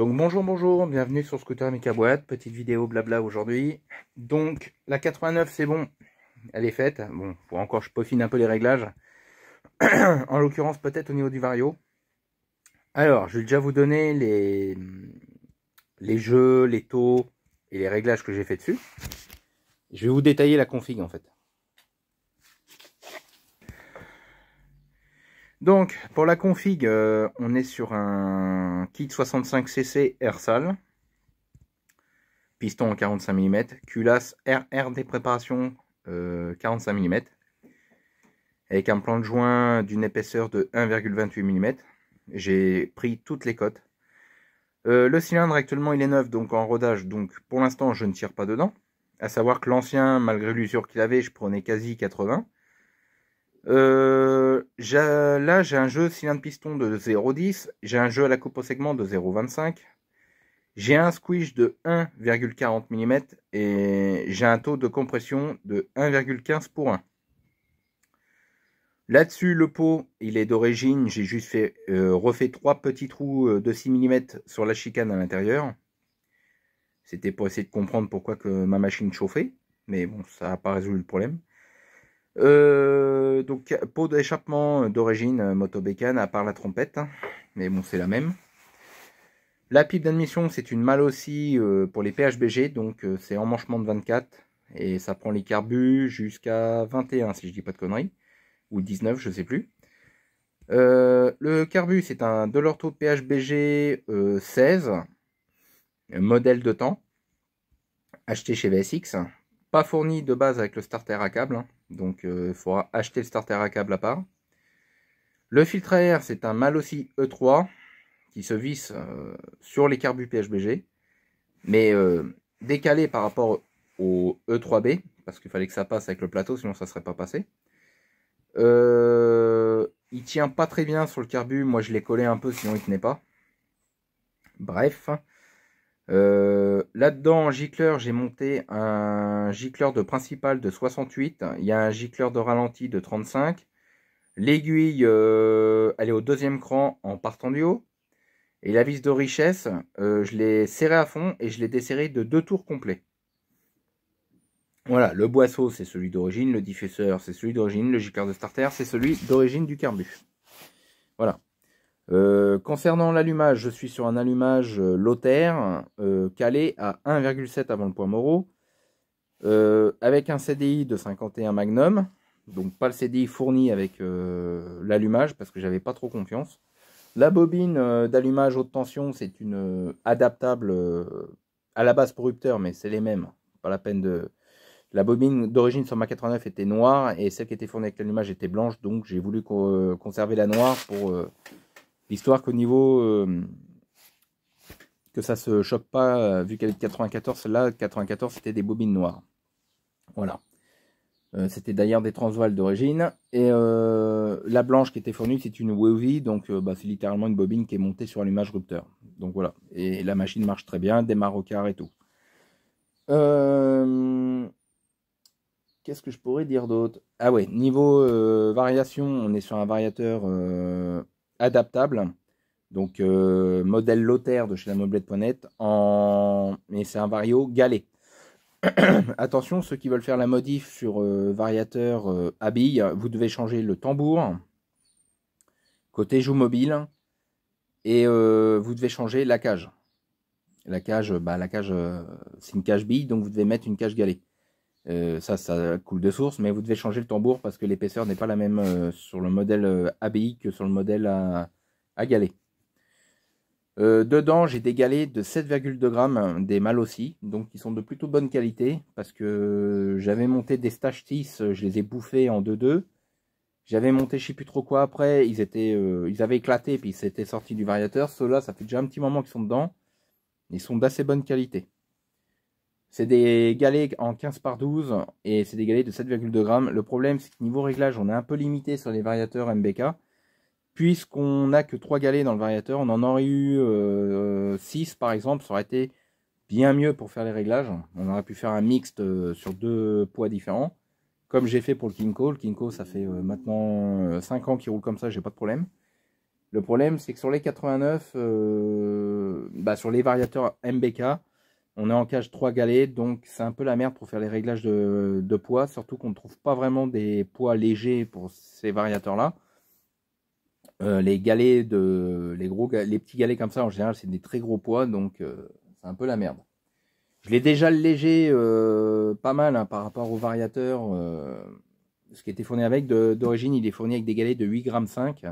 Donc bonjour, bonjour, bienvenue sur Scooter Mika Boîte, petite vidéo blabla aujourd'hui. Donc la 89 c'est bon, elle est faite, bon, pour encore je peaufine un peu les réglages, en l'occurrence peut-être au niveau du Vario. Alors, je vais déjà vous donner les, les jeux, les taux et les réglages que j'ai fait dessus. Je vais vous détailler la config en fait. Donc, pour la config, euh, on est sur un kit 65cc Airsal, piston 45 mm, culasse RR des préparations 45 mm, avec un plan de joint d'une épaisseur de 1,28 mm. J'ai pris toutes les cotes. Euh, le cylindre actuellement il est neuf donc en rodage donc pour l'instant je ne tire pas dedans. À savoir que l'ancien malgré l'usure qu'il avait je prenais quasi 80. Euh, là, j'ai un jeu cylindre piston de 0,10. J'ai un jeu à la coupe au segment de 0,25. J'ai un squish de 1,40 mm et j'ai un taux de compression de 1,15 pour 1. Là-dessus, le pot, il est d'origine. J'ai juste fait, euh, refait trois petits trous euh, de 6 mm sur la chicane à l'intérieur. C'était pour essayer de comprendre pourquoi que ma machine chauffait. Mais bon, ça n'a pas résolu le problème. Euh, donc peau d'échappement euh, d'origine moto euh, motobécane à part la trompette, hein. mais bon c'est la même. La pipe d'admission c'est une malle aussi pour les PHBG, donc c'est c'est emmanchement de 24 et ça prend les carbus jusqu'à 21 si je dis pas de conneries, ou 19 je sais plus. le carbu c'est un Delorto PHBG 16, modèle de temps, acheté chez VSX, pas fourni de base avec le starter à câble, hein. Donc euh, il faudra acheter le starter à câble à part. Le filtre à air, c'est un Malossi E3 qui se visse euh, sur les carbus PHBG, mais euh, décalé par rapport au E3B, parce qu'il fallait que ça passe avec le plateau, sinon ça ne serait pas passé. Euh, il tient pas très bien sur le carbu, moi je l'ai collé un peu, sinon il tenait pas. Bref, euh, là-dedans, en gicleur, j'ai monté un gicleur de principal de 68. Il y a un gicleur de ralenti de 35. L'aiguille, euh, elle est au deuxième cran en partant du haut. Et la vis de richesse, euh, je l'ai serré à fond et je l'ai desserrée de deux tours complets. Voilà, le boisseau, c'est celui d'origine. Le diffuseur, c'est celui d'origine. Le gicleur de starter, c'est celui d'origine du carbu. Voilà. Euh, concernant l'allumage, je suis sur un allumage euh, loter, euh, calé à 1,7 avant le point Moreau, avec un CDI de 51 Magnum, donc pas le CDI fourni avec l'allumage parce que j'avais pas trop confiance. La bobine d'allumage haute tension, c'est une adaptable à la base pour rupteur, mais c'est les mêmes, pas la peine de, la bobine d'origine sur ma 89 était noire et celle qui était fournie avec l'allumage était blanche, donc j'ai voulu conserver la noire pour Histoire qu'au niveau. Euh, que ça se choque pas, euh, vu qu'elle est de 94, là, 94, c'était des bobines noires. Voilà. Euh, c'était d'ailleurs des transvales d'origine. Et la blanche qui était fournie, c'est une Wavy. donc bah, c'est littéralement une bobine qui est montée sur l'image rupteur. Donc voilà. Et la machine marche très bien, démarre au quart et tout. Qu'est-ce que je pourrais dire d'autre Ah ouais, niveau variation, on est sur un variateur adaptable. Donc, euh, modèle lotaire de chez la moblette.net. En... Mais c'est un vario galet. Attention, ceux qui veulent faire la modif sur euh, variateur à euh, habille, vous devez changer le tambour. Côté joue mobile. Et vous devez changer la cage. La cage, bah, la cage, c'est une cage bille, donc vous devez mettre une cage galet. Euh, ça, ça coule de source, mais vous devez changer le tambour parce que l'épaisseur n'est pas la même euh, sur le modèle euh, ABI que sur le modèle à, à dedans, j'ai des galets de 7,2 grammes, des mâles aussi, donc qui sont de plutôt bonne qualité parce que j'avais monté des stash 6, je les ai bouffés en 2-2. J'avais monté je sais plus trop quoi après, ils, étaient, ils avaient éclaté puis ils s'étaient sortis du variateur. Ceux-là, ça fait déjà un petit moment qu'ils sont dedans. Ils sont d'assez bonne qualité. C'est des galets en 15 par 12 et c'est des galets de 7,2 grammes. Le problème, c'est que niveau réglage, on est un peu limité sur les variateurs MBK. Puisqu'on n'a que 3 galets dans le variateur, on en aurait eu 6 euh, par exemple, ça aurait été bien mieux pour faire les réglages. On aurait pu faire un mixte euh, sur deux poids différents. Comme j'ai fait pour le Kinko. Le Kinko, ça fait euh, maintenant 5 ans qu'il roule comme ça, j'ai pas de problème. Le problème, c'est que sur les 89, bah, sur les variateurs MBK, on est en cage 3 galets, donc c'est un peu la merde pour faire les réglages de, poids, surtout qu'on ne trouve pas vraiment des poids légers pour ces variateurs-là. Euh, les galets de les gros les petits galets comme ça en général c'est des très gros poids donc euh, c'est un peu la merde. Je l'ai déjà léger euh, pas mal hein, par rapport aux variateurs. ce qui était fourni avec d'origine il est fourni avec des galets de 8 grammes 5.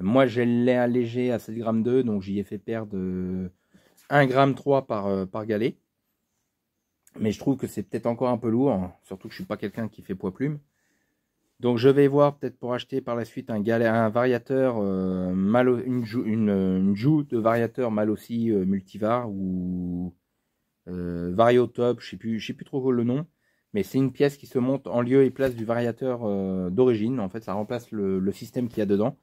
Moi je l'ai allégé à 7 grammes 2 donc j'y ai fait perdre gramme g par, euh, par galet. Mais je trouve que c'est peut-être encore un peu lourd, hein. surtout que je ne suis pas quelqu'un qui fait poids plume. Donc je vais voir peut-être pour acheter par la suite un, galet, un variateur euh, mal, euh, une, joue, de variateur mal aussi multivar ou variotop, je sais plus, je sais plus trop le nom, mais c'est une pièce qui se monte en lieu et place du variateur d'origine. En fait, ça remplace le, le système qu'il y a dedans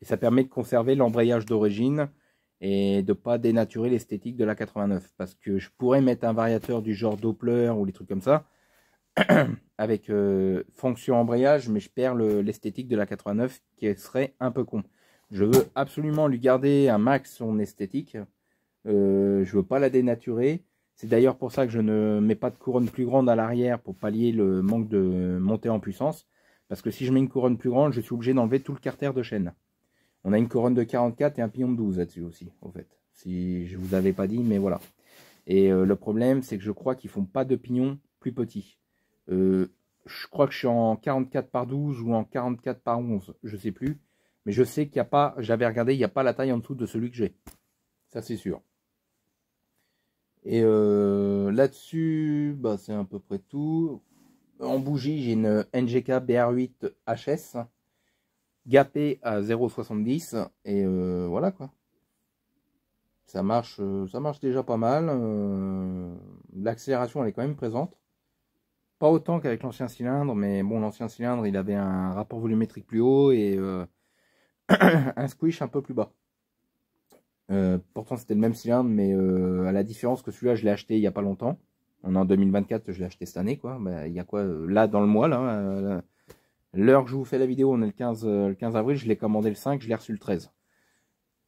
et ça permet de conserver l'embrayage d'origine, et de pas dénaturer l'esthétique de la 89 parce que je pourrais mettre un variateur du genre Doppler ou les trucs comme ça avec euh, fonction embrayage mais je perds l'esthétique de la 89 qui serait un peu con je veux absolument lui garder un max son esthétique euh, je veux pas la dénaturer c'est d'ailleurs pour ça que je ne mets pas de couronne plus grande à l'arrière pour pallier le manque de montée en puissance parce que si je mets une couronne plus grande je suis obligé d'enlever tout le carter de chaîne on a une couronne de 44 et un pignon de 12 là-dessus aussi, en fait. Si je vous avais pas dit, mais voilà. Et euh, le problème, c'est que je crois qu'ils font pas de pignons plus petits. Euh, je crois que je suis en 44 par 12 ou en 44 par 11, je sais plus. Mais je sais qu'il n'y a pas, j'avais regardé, il n'y a pas la taille en dessous de celui que j'ai. Ça, c'est sûr. Et euh, là-dessus, bah, c'est à peu près tout. En bougie, j'ai une NGK BR8 HS gapé à 0,70 et euh, voilà quoi. Ça marche, euh, ça marche déjà pas mal. Euh, l'accélération elle est quand même présente. Pas autant qu'avec l'ancien cylindre, mais bon l'ancien cylindre il avait un rapport volumétrique plus haut et un squish un peu plus bas. pourtant c'était le même cylindre, mais à la différence que celui-là je l'ai acheté il n'y a pas longtemps. On est en 2024, je l'ai acheté cette année quoi. Bah, il y a quoi là dans le mois là L'heure que je vous fais la vidéo, on est le 15, 15 euh, avril, je l'ai commandé le 5, je l'ai reçu le 13.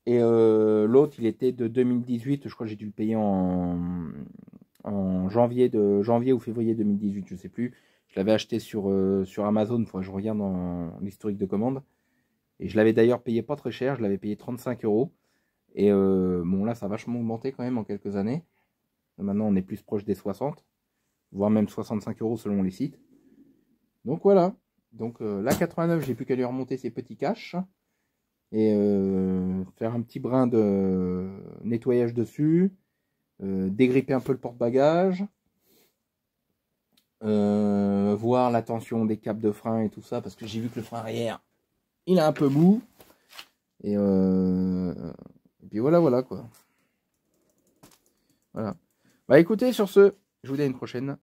Et euh, l'autre, il était de 2018, je crois que j'ai dû le payer en, en janvier, de, janvier ou février 2018, je ne sais plus. Je l'avais acheté sur, euh, sur Amazon, il faudrait que je regarde dans l'historique de commande. Et je l'avais d'ailleurs payé pas très cher, je l'avais payé 35 euros. Et bon, là, ça a vachement augmenté quand même en quelques années. Maintenant, on est plus proche des 60, voire même 65 euros selon les sites. Donc voilà. Donc euh, la 89, j'ai plus qu'à lui remonter ses petits caches et euh, faire un petit brin de nettoyage dessus, euh, dégripper un peu le porte-bagages, voir la tension des câbles de frein et tout ça, parce que j'ai vu que le frein arrière, il a un peu mou. Et, et puis voilà, voilà quoi. Voilà. Bah écoutez, sur ce, je vous dis à une prochaine.